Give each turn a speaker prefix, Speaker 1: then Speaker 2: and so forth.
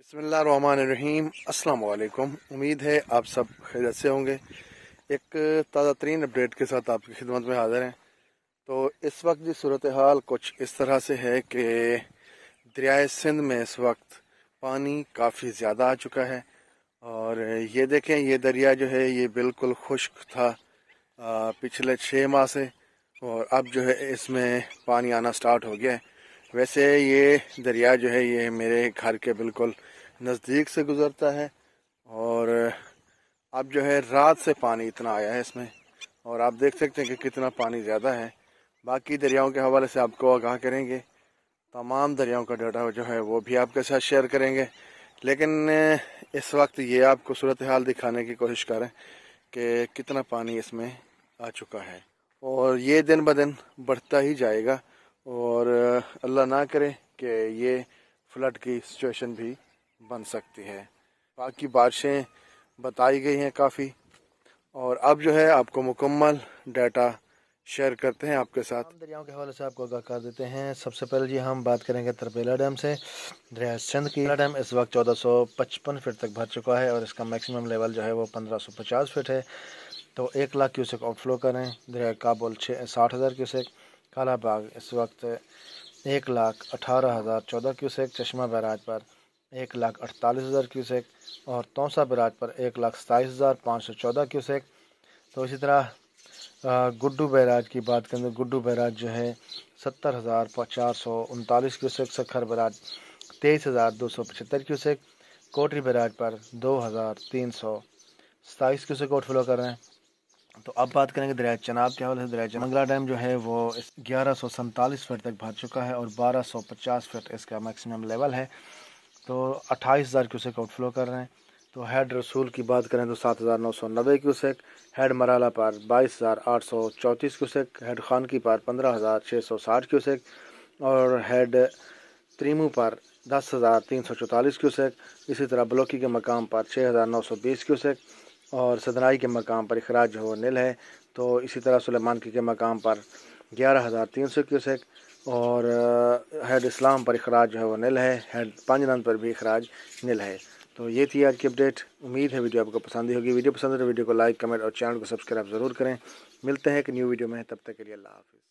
Speaker 1: बसमीम अल्लाम उम्मीद है आप सब खैर से होंगे एक ताज़ा तरीन अपडेट के साथ आपकी खिदमत में हाज़िर हैं तो इस वक्त जी सूरत हाल कुछ इस तरह से है कि दरियाए सिंध में इस वक्त पानी काफ़ी ज़्यादा आ चुका है और ये देखें ये दरिया जो है ये बिल्कुल खुश्क था पिछले छः माह से और अब जो है इसमें पानी आना स्टार्ट हो गया है वैसे ये दरिया जो है ये मेरे घर के बिल्कुल नज़दीक से गुज़रता है और अब जो है रात से पानी इतना आया है इसमें और आप देख सकते हैं कि कितना पानी ज़्यादा है बाकी दरियाओं के हवाले से आपको आगाह करेंगे तमाम दरियाओं का डाटा जो है वो भी आपके साथ शेयर करेंगे लेकिन इस वक्त ये आपको सूरत हाल दिखाने की कोशिश करें कि कितना पानी इसमें आ चुका है और ये दिन ब दिन बढ़ता ही जाएगा और अल्लाह ना करे कि ये फ्लड की सिचुएशन भी बन सकती है बाकी बारिशें बताई गई हैं काफ़ी और अब जो है आपको मुकम्मल डाटा शेयर करते हैं आपके साथ दरियाओं के हवाले से आपको आगाह कर देते हैं सबसे पहले जी हम बात करेंगे तरपेला डैम से दरिया सिंध की डैम इस वक्त 1455 फीट तक भर चुका है और इसका मैक्सिमम लेवल जो है वो 1550 फीट है तो एक लाख क्यूसेक आउटफ्लो करें दरिया काबुल छः साठ हज़ार क्यूसेक काला बाग इस वक्त एक लाख अठारह हज़ार चौदह क्यूसेक चश्मा बैराज पर एक लाख अड़तालीस हज़ार क्यूसेक और तोसा बैराज पर एक लाख सताईस हज़ार पाँच सौ चौदह क्यूसेक तो इसी तरह गुड्डू बैराज की बात करें तो गुड्डू बैराज जो है सत्तर हज़ार चार सौ उनतालीस क्यूसेक सखर बैराज तेईस हज़ार दो सौ पचहत्तर क्यूसेक कोटरी बैराज पर दो हज़ार तीन सौ सताईस क्यूसेक आउटफ्लो कर रहे हैं तो अब बात करेंगे दरिया चनाब के हवाले से दरिया चनाब मंगला डैम जो है वो ग्यारह सौ सैंतालीस फीट तक भर चुका है और बारह सौ पचास फीट इसका मैक्सिमम लेवल है तो अट्ठाईस हज़ार क्यूसेक फ्लो कर रहे हैं तो हेड रसूल की बात करें तो सात हज़ार नौ सौ नब्बे क्यूसेक हेड मराला पार बाईस हज़ार आठ सौ चौंतीस क्यूसेक हेड खान की पार पंद्रह हज़ार छः सौ साठ क्यूसेक और हेड त्रीमू पर दस हज़ार तीन सौ चौतालीस क्यूसेक इसी तरह ब्लॉकी के मकाम पर छः हज़ार नौ सौ बीस क्यूसेक और सदनाई के मकाम पर अखराज हो निल है तो इसी तरह सुलेमान की के मकाम पर ग्यारह हज़ार तीन सौ क्यूसेक और हेड इस्लाम पर अखराज है वो निल है हेड नंद पर भी अखराज निल है तो ये थी आज की अपडेट उम्मीद है वीडियो आपको पसंद ही होगी वीडियो पसंद है तो वीडियो को लाइक कमेंट और चैनल को सब्सक्राइब ज़रूर करें मिलते हैं एक न्यू वीडियो में तब तक के लिए अल्लाह हाफिज़